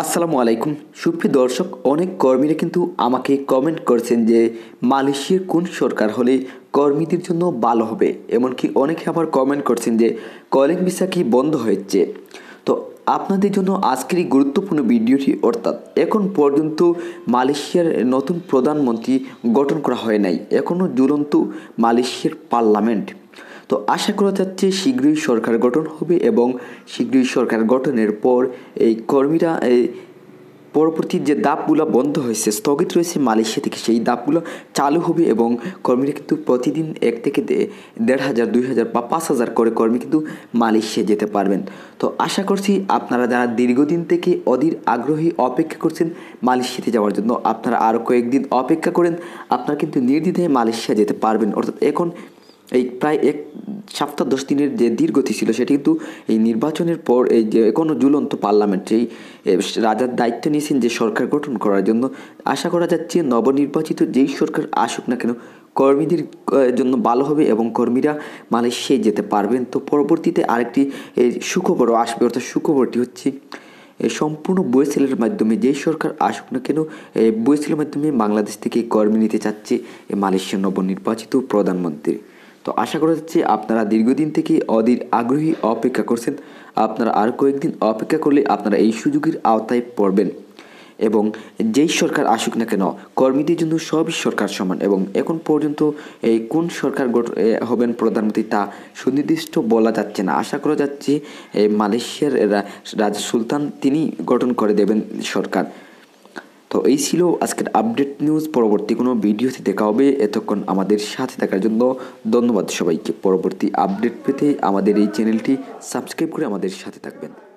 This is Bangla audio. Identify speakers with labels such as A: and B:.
A: আসসালামু আলাইকুম সুপ্রিয় দর্শক অনেক কর্মীরা কিন্তু আমাকে কমেন্ট করছেন যে মালয়েশিয়ার কোন সরকার হলে কর্মীদের জন্য ভালো হবে এমনকি অনেকে আবার কমেন্ট করছেন যে কলিং ভিসা কি বন্ধ হয়েছে তো আপনাদের জন্য আজকের এই গুরুত্বপূর্ণ ভিডিওটি অর্থাৎ এখন পর্যন্ত মালয়েশিয়ার নতুন প্রধানমন্ত্রী গঠন করা হয় নাই এখনও জ্বলন্ত মালয়েশিয়ার পার্লামেন্ট তো আশা করা যাচ্ছে শীঘ্রই সরকার গঠন হবে এবং শীঘ্রই সরকার গঠনের পর এই কর্মীরা এই পরবর্তী যে দাপগুলো বন্ধ হয়েছে স্থগিত রয়েছে মালয়েশিয়া থেকে সেই দাপগুলো চালু হবে এবং কর্মীরা কিন্তু প্রতিদিন এক থেকে দেড় হাজার দুই হাজার বা পাঁচ হাজার করে কর্মী কিন্তু মালয়েশিয়া যেতে পারবেন তো আশা করছি আপনারা যারা দীর্ঘদিন থেকে অধীর আগ্রহী অপেক্ষা করছেন মালয়েশিয়াতে যাওয়ার জন্য আপনারা আরও কয়েকদিন অপেক্ষা করেন আপনারা কিন্তু নির্দ্বিধায় মালয়েশিয়া যেতে পারবেন অর্থাৎ এখন এই প্রায় এক সপ্তাহ দশ দিনের যে দীর্ঘতি ছিল সেটি কিন্তু এই নির্বাচনের পর এই যে কোনো জ্বলন্ত পার্লামেন্ট এই রাজার দায়িত্ব নিয়েছেন যে সরকার গঠন করার জন্য আশা করা যাচ্ছে নবনির্বাচিত যেই সরকার আসুক না কেন কর্মীদের জন্য ভালো হবে এবং কর্মীরা মালয়েশিয়ায় যেতে পারবেন তো পরবর্তীতে আরেকটি সুখবরও আসবে অর্থাৎ সুখবরটি হচ্ছে সম্পূর্ণ বইসেলের মাধ্যমে যেই সরকার আসুক না কেন বইসেলের মাধ্যমে বাংলাদেশ থেকে কর্মী নিতে চাচ্ছে মালয়েশিয়ার নবনির্বাচিত প্রধানমন্ত্রী তো আশা করা যাচ্ছে আপনারা দীর্ঘদিন থেকে অধীর আগ্রহী অপেক্ষা করছেন আপনারা আর কয়েকদিন অপেক্ষা করলে আপনারা এই সুযোগের আওতায় পড়বেন এবং যেই সরকার আসুক না কেন কর্মীদের জন্য সবই সরকার সমান এবং এখন পর্যন্ত এই কোন সরকার হবেন প্রধানমন্ত্রী তা সুনির্দিষ্ট বলা যাচ্ছে না আশা করা যাচ্ছে মালয়েশিয়ার রাজ সুলতান তিনি গঠন করে দেবেন সরকার তো এই ছিল আজকের আপডেট নিউজ পরবর্তী কোনো ভিডিওতে দেখা হবে এতক্ষণ আমাদের সাথে থাকার জন্য ধন্যবাদ সবাইকে পরবর্তী আপডেট পেতে আমাদের এই চ্যানেলটি সাবস্ক্রাইব করে আমাদের সাথে থাকবেন